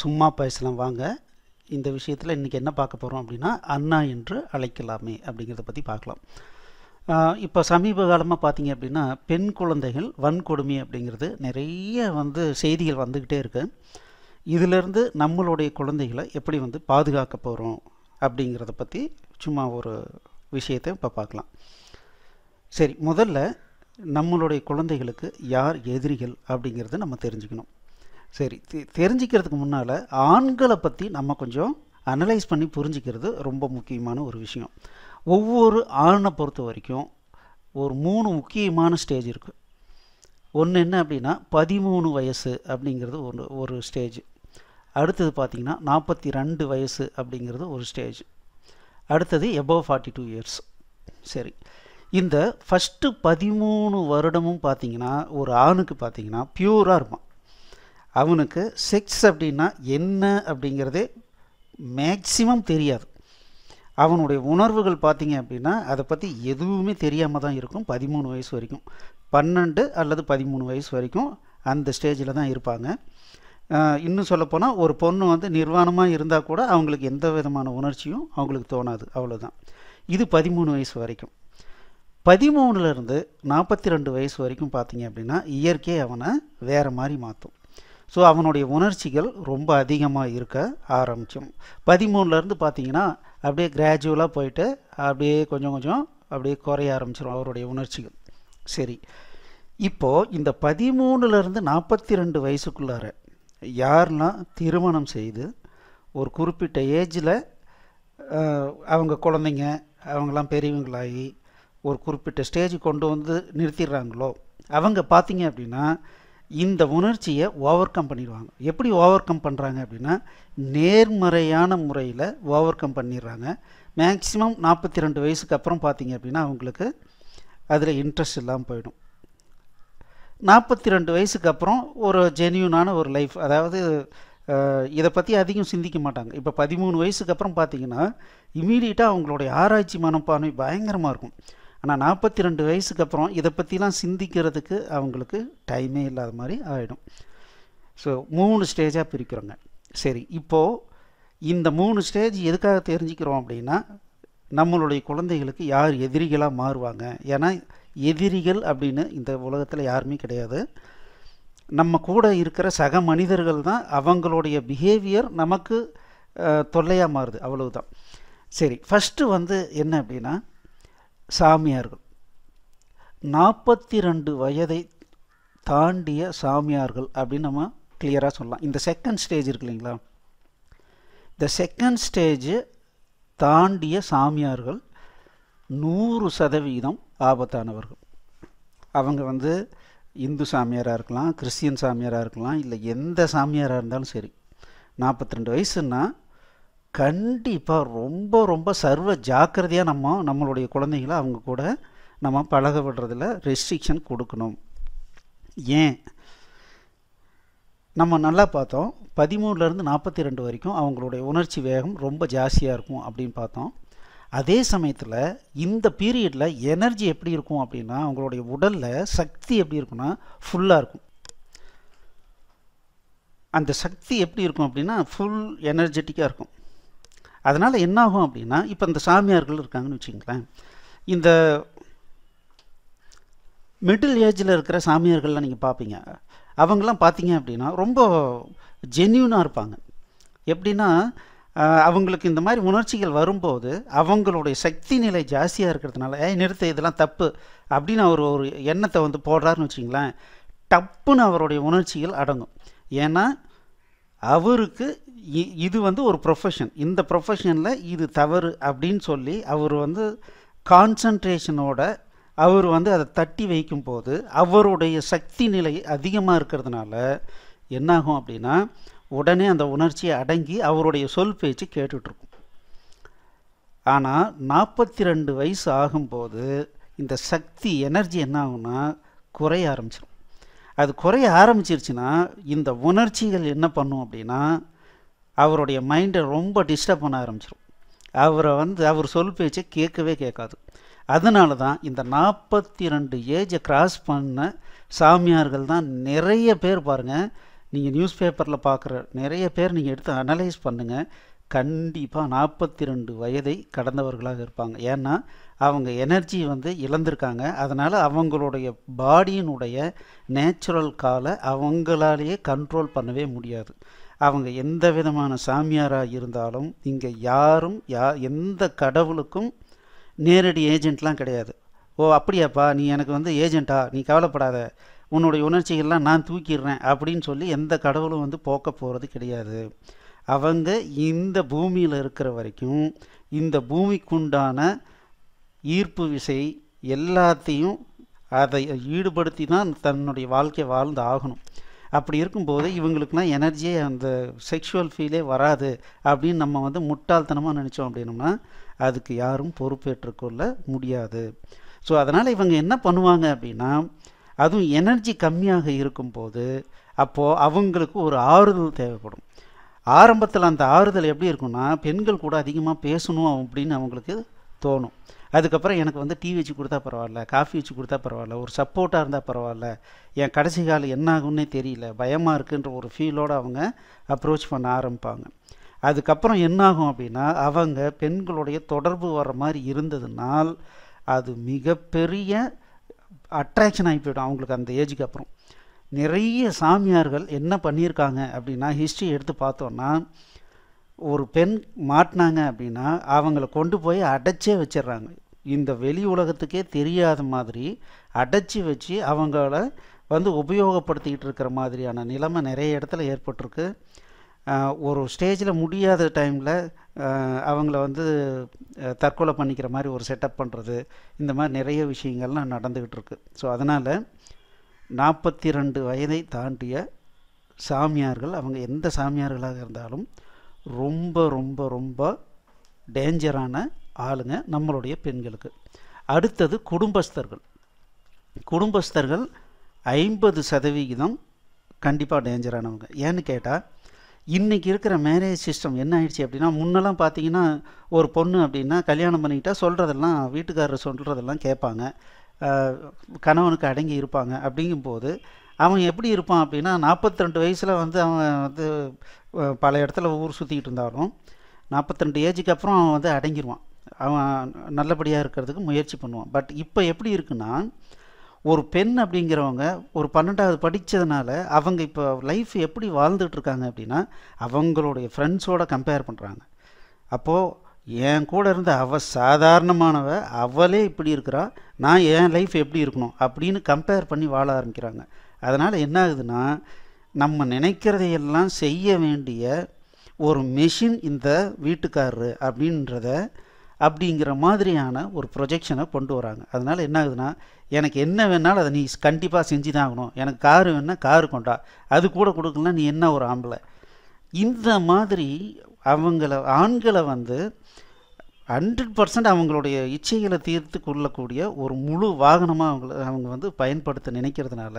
சும்மா பேசலாம் வாங்க இந்த விஷயத்தில் இன்றைக்கி என்ன பார்க்க போகிறோம் அப்படின்னா அண்ணா என்று அழைக்கலாமே அப்படிங்கிறத பற்றி பார்க்கலாம் இப்போ சமீப காலமாக பார்த்தீங்க அப்படின்னா பெண் குழந்தைகள் வன்கொடுமை அப்படிங்கிறது நிறைய வந்து செய்திகள் வந்துக்கிட்டே இருக்குது இதிலிருந்து நம்மளுடைய குழந்தைகளை எப்படி வந்து பாதுகாக்க போகிறோம் அப்படிங்கிறத பற்றி சும்மா ஒரு விஷயத்தை இப்போ பார்க்கலாம் சரி முதல்ல நம்மளுடைய குழந்தைகளுக்கு யார் எதிரிகள் அப்படிங்கிறத நம்ம தெரிஞ்சுக்கணும் சரி தெரிஞ்சுக்கிறதுக்கு முன்னால் ஆண்களை பற்றி நம்ம கொஞ்சம் அனலைஸ் பண்ணி புரிஞ்சுக்கிறது ரொம்ப முக்கியமான ஒரு விஷயம் ஒவ்வொரு ஆணை பொறுத்த வரைக்கும் ஒரு மூணு முக்கியமான ஸ்டேஜ் இருக்குது ஒன்று என்ன அப்படின்னா பதிமூணு வயசு அப்படிங்கிறது ஒரு ஒரு ஸ்டேஜ் அடுத்தது பார்த்திங்கன்னா நாற்பத்தி ரெண்டு வயசு அப்படிங்கிறது ஒரு ஸ்டேஜ் அடுத்தது எபவ் ஃபார்ட்டி டூ இயர்ஸ் சரி இந்த ஃபஸ்ட்டு பதிமூணு வருடமும் பார்த்திங்கன்னா ஒரு ஆணுக்கு பார்த்திங்கன்னா பியூராக இருப்பான் அவனுக்கு செக்ஸ் அப்படின்னா என்ன அப்படிங்கிறதே மேக்சிமம் தெரியாது அவனுடைய உணர்வுகள் பார்த்தீங்க அப்படின்னா அதை பற்றி எதுவுமே தெரியாமல் தான் இருக்கும் பதிமூணு வயசு வரைக்கும் பன்னெண்டு அல்லது பதிமூணு வயசு வரைக்கும் அந்த ஸ்டேஜில் தான் இருப்பாங்க இன்னும் சொல்லப்போனால் ஒரு பொண்ணு வந்து நிர்வாணமாக இருந்தால் கூட அவங்களுக்கு எந்த விதமான உணர்ச்சியும் அவங்களுக்கு தோணாது அவ்வளோதான் இது பதிமூணு வயசு வரைக்கும் பதிமூணுலேருந்து நாற்பத்தி ரெண்டு வயசு வரைக்கும் பார்த்தீங்க அப்படின்னா இயற்கை அவனை வேறு மாதிரி மாற்றும் ஸோ அவனுடைய உணர்ச்சிகள் ரொம்ப அதிகமாக இருக்க ஆரம்பிச்சோம் பதிமூணுலேருந்து பார்த்தீங்கன்னா அப்படியே கிராஜுவலாக போயிட்டு அப்படியே கொஞ்சம் கொஞ்சம் அப்படியே குறைய ஆரம்பிச்சிடும் அவருடைய உணர்ச்சிகள் சரி இப்போது இந்த பதிமூணுலேருந்து நாற்பத்தி ரெண்டு வயசுக்குள்ளார யாரெல்லாம் திருமணம் செய்து ஒரு குறிப்பிட்ட ஏஜில் அவங்க குழந்தைங்க அவங்களாம் பெரியவங்களாகி ஒரு குறிப்பிட்ட ஸ்டேஜ் கொண்டு வந்து நிறுத்திடுறாங்களோ அவங்க பார்த்தீங்க அப்படின்னா இந்த உணர்ச்சியை ஓவர் கம் பண்ணிடுவாங்க எப்படி ஓவர் கம் பண்ணுறாங்க அப்படின்னா நேர்மறையான முறையில் ஓவர் கம் பண்ணிடுறாங்க மேக்சிமம் நாற்பத்தி ரெண்டு வயசுக்கு அப்புறம் பார்த்தீங்க அப்படின்னா அவங்களுக்கு அதில் இன்ட்ரெஸ்ட் இல்லாமல் போயிடும் நாற்பத்தி ரெண்டு வயசுக்கு அப்புறம் ஒரு ஜென்யூனான ஒரு லைஃப் அதாவது இதை பற்றி அதிகம் சிந்திக்க மாட்டாங்க இப்போ பதிமூணு வயசுக்கு அப்புறம் பார்த்தீங்கன்னா இமீடியட்டாக அவங்களுடைய ஆராய்ச்சி மனப்பான்மை பயங்கரமாக இருக்கும் ஆனால் நாற்பத்தி ரெண்டு வயசுக்கு அப்புறம் இதை பற்றிலாம் சிந்திக்கிறதுக்கு அவங்களுக்கு டைமே இல்லாத மாதிரி ஆகிடும் ஸோ மூணு ஸ்டேஜாக பிரிக்கிறோங்க சரி இப்போது இந்த மூணு ஸ்டேஜ் எதுக்காக தெரிஞ்சுக்கிறோம் அப்படின்னா நம்மளுடைய குழந்தைகளுக்கு யார் எதிரிகளாக மாறுவாங்க ஏன்னா எதிரிகள் அப்படின்னு இந்த உலகத்தில் யாருமே கிடையாது நம்ம கூட இருக்கிற சக மனிதர்கள் தான் அவங்களுடைய பிஹேவியர் நமக்கு தொல்லையாக மாறுது அவ்வளவுதான் சரி ஃபஸ்ட்டு வந்து என்ன அப்படின்னா சாமியார்கள் நாற்பத்தி ரெண்டு வயதை தாண்டிய சாமியார்கள் அப்படின்னு நம்ம கிளியராக சொல்லலாம் இந்த செகண்ட் ஸ்டேஜ் இருக்கு இல்லைங்களா இந்த செகண்ட் ஸ்டேஜ் தாண்டிய சாமியார்கள் நூறு சதவீதம் ஆபத்தானவர்கள் அவங்க வந்து இந்து சாமியாராக இருக்கலாம் கிறிஸ்டியன் சாமியாராக இருக்கலாம் இல்லை எந்த சாமியாராக இருந்தாலும் சரி நாற்பத்தி ரெண்டு வயசுன்னா கண்டிப்பாக ரொம்ப ரொம்ப சர்வ ஜாக்கிரதையாக நம்ம நம்மளுடைய குழந்தைங்கள அவங்க கூட நம்ம பழக விடுறதில் ரெஸ்ட்ரிக்ஷன் கொடுக்கணும் ஏன் நம்ம நல்லா பார்த்தோம் பதிமூணுலேருந்து நாற்பத்தி ரெண்டு வரைக்கும் அவங்களுடைய உணர்ச்சி வேகம் ரொம்ப ஜாஸ்தியாக இருக்கும் அப்படின்னு பார்த்தோம் அதே சமயத்தில் இந்த பீரியடில் எனர்ஜி எப்படி இருக்கும் அப்படின்னா அவங்களுடைய உடலில் சக்தி எப்படி இருக்குன்னா ஃபுல்லாக இருக்கும் அந்த சக்தி எப்படி இருக்கும் அப்படின்னா ஃபுல் எனர்ஜெட்டிக்காக இருக்கும் அதனால் என்னாகும் அப்படின்னா இப்போ இந்த சாமியார்கள் இருக்காங்கன்னு வச்சுங்களேன் இந்த மிடில் ஏஜில் இருக்கிற சாமியார்கள்லாம் நீங்கள் பார்ப்பீங்க அவங்களாம் பார்த்தீங்க அப்படின்னா ரொம்ப ஜென்யூனாக இருப்பாங்க எப்படின்னா அவங்களுக்கு இந்த மாதிரி உணர்ச்சிகள் வரும்போது அவங்களுடைய சக்தி நிலை ஜாஸ்தியாக இருக்கிறதுனால ஏ நிறுத்த இதெல்லாம் தப்பு அப்படின்னு அவர் ஒரு எண்ணத்தை வந்து போடுறாருன்னு வச்சிங்களேன் டப்புன்னு அவருடைய உணர்ச்சிகள் அடங்கும் ஏன்னா அவருக்கு இது வந்து ஒரு ப்ரொஃபஷன் இந்த ப்ரொஃபஷனில் இது தவறு அப்படின்னு சொல்லி அவர் வந்து கான்சன்ட்ரேஷனோட அவர் வந்து அதை தட்டி வைக்கும் போது அவருடைய சக்தி நிலை அதிகமாக இருக்கிறதுனால என்னாகும் அப்படின்னா உடனே அந்த உணர்ச்சியை அடங்கி அவருடைய சொல் பேச்சு கேட்டுட்ருக்கும் ஆனால் நாற்பத்தி ரெண்டு வயசு ஆகும்போது இந்த சக்தி எனர்ஜி என்ன ஆகும்னா குறைய ஆரம்பிச்சிடும் அது குறைய ஆரம்பிச்சிருச்சுன்னா இந்த உணர்ச்சிகள் என்ன பண்ணும் அப்படின்னா அவருடைய மைண்டை ரொம்ப டிஸ்டர்ப் பண்ண ஆரம்பிச்சிடும் அவரை வந்து அவர் சொல் பேச்சை கேட்கவே கேட்காது அதனால தான் இந்த நாற்பத்தி ரெண்டு ஏஜை கிராஸ் பண்ண சாமியார்கள் தான் நிறைய பேர் பாருங்கள் நீங்கள் நியூஸ் பேப்பரில் பார்க்குற நிறைய பேர் நீங்கள் எடுத்து அனலைஸ் பண்ணுங்கள் கண்டிப்பாக நாற்பத்தி ரெண்டு வயதை கடந்தவர்களாக இருப்பாங்க ஏன்னா அவங்க எனர்ஜி வந்து இழந்திருக்காங்க அதனால் அவங்களுடைய பாடியினுடைய நேச்சுரல் காலை அவங்களாலேயே கண்ட்ரோல் பண்ணவே முடியாது அவங்க எந்த விதமான சாமியாராக இருந்தாலும் இங்கே யாரும் யா எந்த கடவுளுக்கும் நேரடி ஏஜெண்ட்லாம் கிடையாது ஓ அப்படியாப்பா நீ எனக்கு வந்து ஏஜெண்ட்டா நீ கவலைப்படாத உன்னுடைய உணர்ச்சிகள்லாம் நான் தூக்கிடுறேன் அப்படின்னு சொல்லி எந்த கடவுளும் வந்து போக்க போகிறது கிடையாது அவங்க இந்த பூமியில் இருக்கிற வரைக்கும் இந்த பூமிக்குண்டான ஈர்ப்பு விசை எல்லாத்தையும் அதை ஈடுபடுத்தி தான் தன்னுடைய வாழ்க்கை வாழ்ந்து ஆகணும் அப்படி இருக்கும்போது இவங்களுக்குலாம் எனர்ஜியே அந்த செக்ஷுவல் ஃபீலே வராது அப்படின்னு நம்ம வந்து முட்டாள்தனமாக நினச்சோம் அப்படின்னோம்னா அதுக்கு யாரும் பொறுப்பேற்றுக்கொள்ள முடியாது ஸோ அதனால் இவங்க என்ன பண்ணுவாங்க அப்படின்னா அதுவும் எனர்ஜி கம்மியாக இருக்கும்போது அப்போது அவங்களுக்கு ஒரு ஆறுதல் தேவைப்படும் ஆரம்பத்தில் அந்த ஆறுதல் எப்படி இருக்குன்னா பெண்கள் கூட அதிகமாக பேசணும் அப்படின்னு அவங்களுக்கு தோணும் அதுக்கப்புறம் எனக்கு வந்து டீ வச்சு கொடுத்தா பரவாயில்ல காஃபி வச்சு கொடுத்தா பரவாயில்ல ஒரு சப்போர்ட்டாக இருந்தால் பரவாயில்ல என் கடைசி காலம் என்ன தெரியல பயமாக இருக்குன்ற ஒரு ஃபீலோடு அவங்க அப்ரோச் பண்ண ஆரம்பிப்பாங்க அதுக்கப்புறம் என்னாகும் அப்படின்னா அவங்க பெண்களுடைய தொடர்பு வர மாதிரி இருந்ததுனால் அது மிகப்பெரிய அட்ராக்ஷன் ஆகி போயிடும் அவங்களுக்கு அந்த ஏஜுக்கு அப்புறம் நிறைய சாமியார்கள் என்ன பண்ணியிருக்காங்க அப்படின்னா ஹிஸ்ட்ரி எடுத்து பார்த்தோன்னா ஒரு பெண் மாட்டினாங்க அப்படின்னா அவங்கள கொண்டு போய் அடைச்சே வச்சிடுறாங்க இந்த வெளி உலகத்துக்கே தெரியாத மாதிரி அடைச்சி வச்சு அவங்கள வந்து உபயோகப்படுத்திக்கிட்டு இருக்கிற மாதிரியான நிலைமை நிறைய இடத்துல ஏற்பட்டிருக்கு ஒரு ஸ்டேஜில் முடியாத டைமில் அவங்கள வந்து தற்கொலை பண்ணிக்கிற மாதிரி ஒரு செட்டப் பண்ணுறது இந்த மாதிரி நிறைய விஷயங்கள்லாம் நடந்துக்கிட்டு இருக்கு ஸோ அதனால் நாற்பத்தி ரெண்டு வயதை தாண்டிய சாமியார்கள் அவங்க எந்த சாமியார்களாக இருந்தாலும் ரொம்ப ரொம்ப ரொம்ப டேஞ்சரான ஆளுங்க நம்மளுடைய பெண்களுக்கு அடுத்தது குடும்பஸ்தர்கள் குடும்பஸ்தர்கள் ஐம்பது சதவிகிதம் கண்டிப்பாக டேஞ்சரானவங்க ஏன்னு கேட்டால் இன்றைக்கி இருக்கிற மேரேஜ் சிஸ்டம் என்ன ஆயிடுச்சு அப்படின்னா முன்னெல்லாம் பார்த்தீங்கன்னா ஒரு பொண்ணு அப்படின்னா கல்யாணம் பண்ணிக்கிட்டால் சொல்கிறதெல்லாம் வீட்டுக்காரர் சொல்கிறதெல்லாம் கேட்பாங்க கணவனுக்கு அடங்கி இருப்பாங்க அப்படிங்கும்போது அவன் எப்படி இருப்பான் அப்படின்னா நாற்பத்தி ரெண்டு வயசில் வந்து அவன் வந்து பல இடத்துல ஊர் சுற்றிக்கிட்டு இருந்தாலும் நாற்பத்தி ரெண்டு ஏஜுக்கு அப்புறம் அவன் வந்து அடங்கிடுவான் அவன் நல்லபடியாக இருக்கிறதுக்கு முயற்சி பண்ணுவான் பட் இப்போ எப்படி இருக்குன்னா ஒரு பெண் அப்படிங்கிறவங்க ஒரு பன்னெண்டாவது படித்ததுனால அவங்க இப்போ லைஃப் எப்படி வாழ்ந்துட்டுருக்காங்க அப்படின்னா அவங்களுடைய ஃப்ரெண்ட்ஸோடு கம்பேர் பண்ணுறாங்க அப்போது என் கூட இருந்த அவ சாதாரணமானவ அவளே இப்படி இருக்கிறா நான் என் லைஃப் எப்படி இருக்கணும் அப்படின்னு கம்பேர் பண்ணி வாழ ஆரம்பிக்கிறாங்க அதனால் என்ன ஆகுதுன்னா நம்ம நினைக்கிறதையெல்லாம் செய்ய வேண்டிய ஒரு மெஷின் இந்த வீட்டுக்காரரு அப்படின்றத அப்படிங்கிற மாதிரியான ஒரு ப்ரொஜெக்ஷனை கொண்டு வராங்க அதனால் என்ன ஆகுதுன்னா எனக்கு என்ன வேணாலும் அதை நீ கண்டிப்பாக செஞ்சு தான் ஆகணும் எனக்கு காரு வேணால் காரு கொண்டா அது கூட கொடுக்கலாம் நீ என்ன ஒரு ஆம்பளை இந்த மாதிரி அவங்கள ஆண்களை வந்து ஹண்ட்ரட் பர்சன்ட் அவங்களுடைய இச்சைகளை தீர்த்து கொள்ளக்கூடிய ஒரு முழு வாகனமாக அவங்கள அவங்க வந்து பயன்படுத்த நினைக்கிறதுனால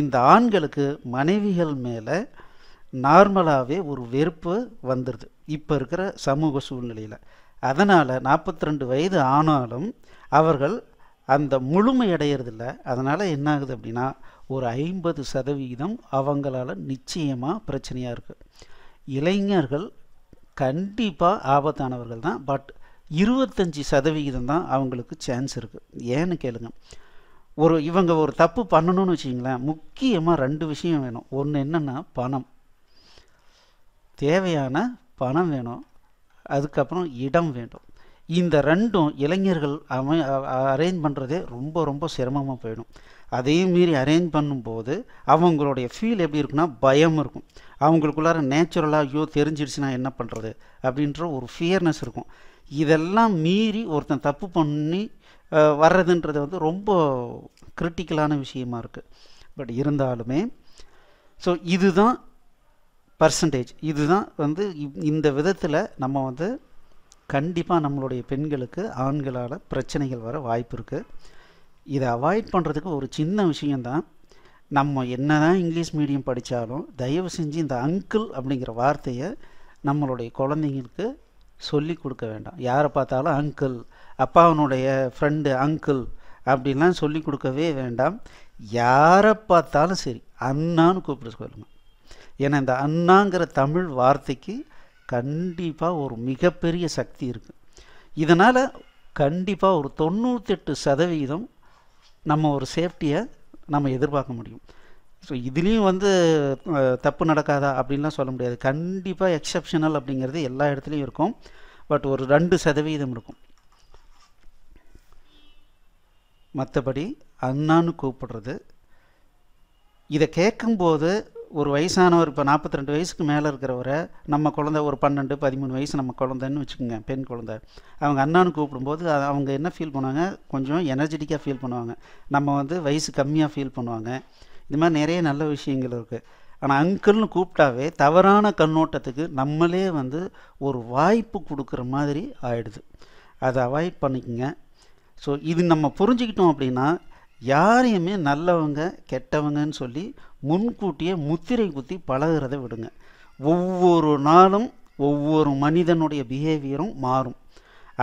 இந்த ஆண்களுக்கு மனைவிகள் மேலே நார்மலாகவே ஒரு வெறுப்பு வந்துடுது இப்போ இருக்கிற சமூக சூழ்நிலையில் அதனால் நாற்பத்தி ரெண்டு வயது ஆனாலும் அவர்கள் அந்த முழுமை அடையிறதில்ல அதனால் என்ன ஆகுது அப்படின்னா ஒரு ஐம்பது சதவிகிதம் அவங்களால் நிச்சயமாக பிரச்சனையாக இருக்குது இளைஞர்கள் கண்டிப்பாக ஆபத்தானவர்கள் தான் பட் இருபத்தஞ்சி சதவிகிதம் தான் அவங்களுக்கு சான்ஸ் இருக்குது ஏன்னு கேளுங்க ஒரு இவங்க ஒரு தப்பு பண்ணணும்னு வச்சிங்களேன் முக்கியமாக ரெண்டு விஷயம் வேணும் ஒன்று என்னென்னா பணம் தேவையான பணம் வேணும் அதுக்கப்புறம் இடம் வேண்டும் இந்த ரெண்டும் இளைஞர்கள் அமை அரேஞ்ச் பண்ணுறதே ரொம்ப ரொம்ப சிரமமாக போயிடும் அதையும் மீறி அரேஞ்ச் பண்ணும்போது அவங்களுடைய ஃபீல் எப்படி இருக்குன்னா பயம் இருக்கும் அவங்களுக்குள்ளார நேச்சுரலாக ஐயோ தெரிஞ்சிடுச்சுன்னா என்ன பண்ணுறது அப்படின்ற ஒரு ஃபியர்னஸ் இருக்கும் இதெல்லாம் மீறி ஒருத்தன் தப்பு பண்ணி வர்றதுன்றது வந்து ரொம்ப கிரிட்டிக்கலான விஷயமா இருக்குது பட் இருந்தாலுமே ஸோ இதுதான் பர்சன்டேஜ் இதுதான் வந்து இந்த விதத்தில் நம்ம வந்து கண்டிப்பாக நம்மளுடைய பெண்களுக்கு ஆண்களால் பிரச்சனைகள் வர வாய்ப்பு இருக்குது இதை அவாய்ட் பண்ணுறதுக்கு ஒரு சின்ன விஷயந்தான் நம்ம என்ன தான் இங்கிலீஷ் மீடியம் படித்தாலும் தயவு செஞ்சு இந்த அங்கிள் அப்படிங்கிற வார்த்தையை நம்மளுடைய குழந்தைங்களுக்கு சொல்லி கொடுக்க வேண்டாம் யாரை பார்த்தாலும் அங்கிள் அப்பாவனுடைய ஃப்ரெண்டு அங்கிள் அப்படின்லாம் சொல்லி கொடுக்கவே வேண்டாம் யாரை பார்த்தாலும் சரி அண்ணான்னு கூப்பிட்டு சொல்லுங்கள் ஏன்னா இந்த அண்ணாங்கிற தமிழ் வார்த்தைக்கு கண்டிப்பாக ஒரு மிகப்பெரிய சக்தி இருக்குது இதனால் கண்டிப்பாக ஒரு தொண்ணூற்றெட்டு சதவீதம் நம்ம ஒரு சேஃப்டியை நம்ம எதிர்பார்க்க முடியும் ஸோ இதுலேயும் வந்து தப்பு நடக்காதா அப்படின்லாம் சொல்ல முடியாது கண்டிப்பாக எக்ஸப்ஷனல் அப்படிங்கிறது எல்லா இடத்துலையும் இருக்கும் பட் ஒரு ரெண்டு சதவீதம் இருக்கும் மற்றபடி அண்ணான்னு கூப்பிடுறது இதை கேட்கும்போது ஒரு வயசானவர் இப்போ நாற்பத்தி ரெண்டு வயசுக்கு மேலே இருக்கிறவரை நம்ம குழந்த ஒரு பன்னெண்டு பதிமூணு வயசு நம்ம குழந்தைன்னு வச்சுக்கோங்க பெண் குழந்த அவங்க அண்ணான்னு கூப்பிடும்போது அவங்க என்ன ஃபீல் பண்ணுவாங்க கொஞ்சம் எனர்ஜெட்டிக்காக ஃபீல் பண்ணுவாங்க நம்ம வந்து வயசு கம்மியாக ஃபீல் பண்ணுவாங்க இது மாதிரி நிறைய நல்ல விஷயங்கள் இருக்குது ஆனால் அங்கிள்னு கூப்பிட்டாவே தவறான கண்ணோட்டத்துக்கு நம்மளே வந்து ஒரு வாய்ப்பு கொடுக்குற மாதிரி ஆயிடுது அதை அவாய்ட் பண்ணிக்கோங்க ஸோ இது நம்ம புரிஞ்சுக்கிட்டோம் அப்படின்னா யாரையுமே நல்லவங்க கெட்டவங்கன்னு சொல்லி முன்கூட்டியே முத்திரை குத்தி பழகிறத விடுங்க ஒவ்வொரு நாளும் ஒவ்வொரு மனிதனுடைய பிஹேவியரும் மாறும்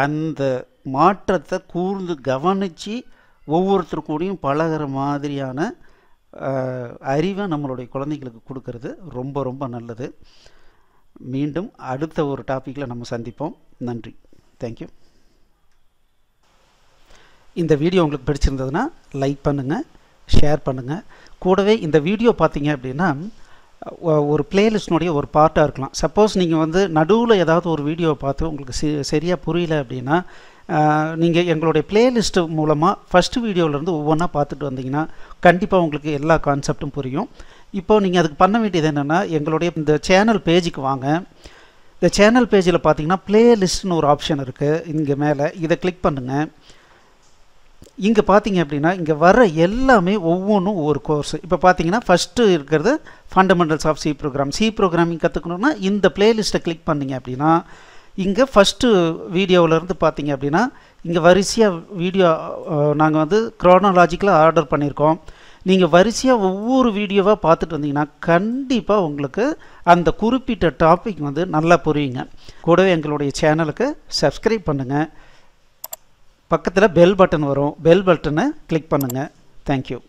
அந்த மாற்றத்தை கூர்ந்து கவனித்து ஒவ்வொருத்தர் கூடயும் பழகிற மாதிரியான அறிவை நம்மளுடைய குழந்தைங்களுக்கு கொடுக்கறது ரொம்ப ரொம்ப நல்லது மீண்டும் அடுத்த ஒரு டாப்பிக்கில் நம்ம சந்திப்போம் நன்றி தேங்க்யூ இந்த வீடியோ உங்களுக்கு பிடிச்சிருந்ததுன்னா லைக் பண்ணுங்கள் ஷேர் பண்ணுங்கள் கூடவே இந்த வீடியோ பார்த்தீங்க அப்படின்னா ஒரு பிளேலிஸ்டினுடைய ஒரு பார்ட்டாக இருக்கலாம் சப்போஸ் நீங்கள் வந்து நடுவில் ஏதாவது ஒரு வீடியோவை பார்த்து உங்களுக்கு சரியாக புரியல அப்படின்னா நீங்கள் எங்களுடைய பிளேலிஸ்ட்டு மூலமாக ஃபஸ்ட்டு வீடியோவிலேருந்து ஒவ்வொன்றா பார்த்துட்டு வந்தீங்கன்னா கண்டிப்பாக உங்களுக்கு எல்லா கான்செப்டும் புரியும் இப்போது நீங்கள் அதுக்கு பண்ண வேண்டியது என்னென்னா எங்களுடைய இந்த சேனல் பேஜுக்கு வாங்க இந்த சேனல் பேஜில் பார்த்தீங்கன்னா பிளேலிஸ்ட்னு ஒரு ஆப்ஷன் இருக்குது இங்கே மேலே இதை கிளிக் பண்ணுங்கள் இங்கே பார்த்தீங்க அப்படின்னா இங்கே வர எல்லாமே ஒவ்வொன்றும் ஒவ்வொரு கோர்ஸ் இப்போ பார்த்தீங்கன்னா ஃபஸ்ட்டு இருக்கிறது fundamentals of C program C programming கற்றுக்கணுன்னா இந்த பிளேலிஸ்ட்டை கிளிக் பண்ணிங்க அப்படின்னா இங்கே ஃபஸ்ட்டு வீடியோவிலேருந்து பார்த்தீங்க அப்படின்னா இங்கே வரிசையாக வீடியோ நாங்கள் வந்து க்ரோனாலாஜிக்கலாக ஆர்டர் பண்ணியிருக்கோம் நீங்கள் வரிசையாக ஒவ்வொரு வீடியோவாக பார்த்துட்டு வந்தீங்கன்னா கண்டிப்பாக உங்களுக்கு அந்த குறிப்பிட்ட டாபிக் வந்து நல்லா புரியுங்க கூடவே எங்களுடைய சேனலுக்கு சப்ஸ்கிரைப் பண்ணுங்கள் பக்கத்தில் பெல் பட்டன் வரும் பெல் பட்டனை கிளிக் பண்ணுங்கள் தேங்க்யூ